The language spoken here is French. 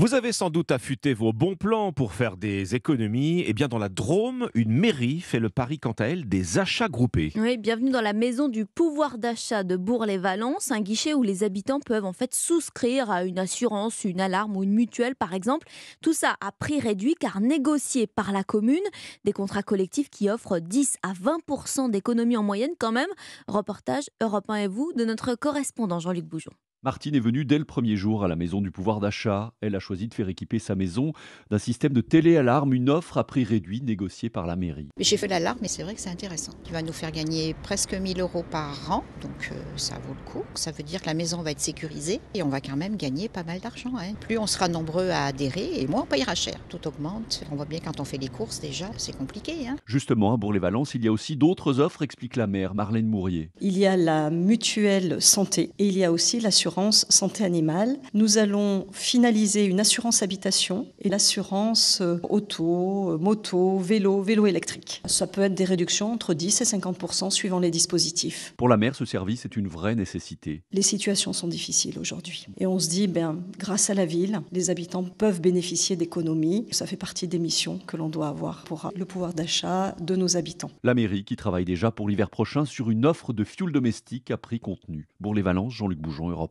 Vous avez sans doute affûté vos bons plans pour faire des économies. Et eh bien, dans la Drôme, une mairie fait le pari, quant à elle, des achats groupés. Oui, bienvenue dans la maison du pouvoir d'achat de Bourg-les-Valences, un guichet où les habitants peuvent en fait souscrire à une assurance, une alarme ou une mutuelle, par exemple. Tout ça à prix réduit, car négocié par la commune. Des contrats collectifs qui offrent 10 à 20 d'économies en moyenne, quand même. Reportage Europe 1 et vous de notre correspondant Jean-Luc Boujon. Martine est venue dès le premier jour à la maison du pouvoir d'achat. Elle a choisi de faire équiper sa maison d'un système de téléalarme, une offre à prix réduit négociée par la mairie. J'ai fait l'alarme et c'est vrai que c'est intéressant. Il va nous faire gagner presque 1000 euros par an, donc euh, ça vaut le coup. Ça veut dire que la maison va être sécurisée et on va quand même gagner pas mal d'argent. Hein. Plus on sera nombreux à adhérer et moins on paiera cher. Tout augmente. On voit bien quand on fait les courses déjà, c'est compliqué. Hein. Justement, à Bourg-les-Valences, il y a aussi d'autres offres, explique la maire Marlène Mourier. Il y a la mutuelle santé et il y a aussi l'assurance santé animale. Nous allons finaliser une assurance habitation et l'assurance euh, auto, euh, moto, vélo, vélo électrique. Ça peut être des réductions entre 10 et 50 suivant les dispositifs. Pour la mère, ce service est une vraie nécessité. Les situations sont difficiles aujourd'hui. Et on se dit, ben, grâce à la ville, les habitants peuvent bénéficier d'économies. Ça fait partie des missions que l'on doit avoir pour le pouvoir d'achat de nos habitants. La mairie qui travaille déjà pour l'hiver prochain sur une offre de fioul domestique à prix contenu. Pour les Valences, Jean-Luc Bougeon, Europe.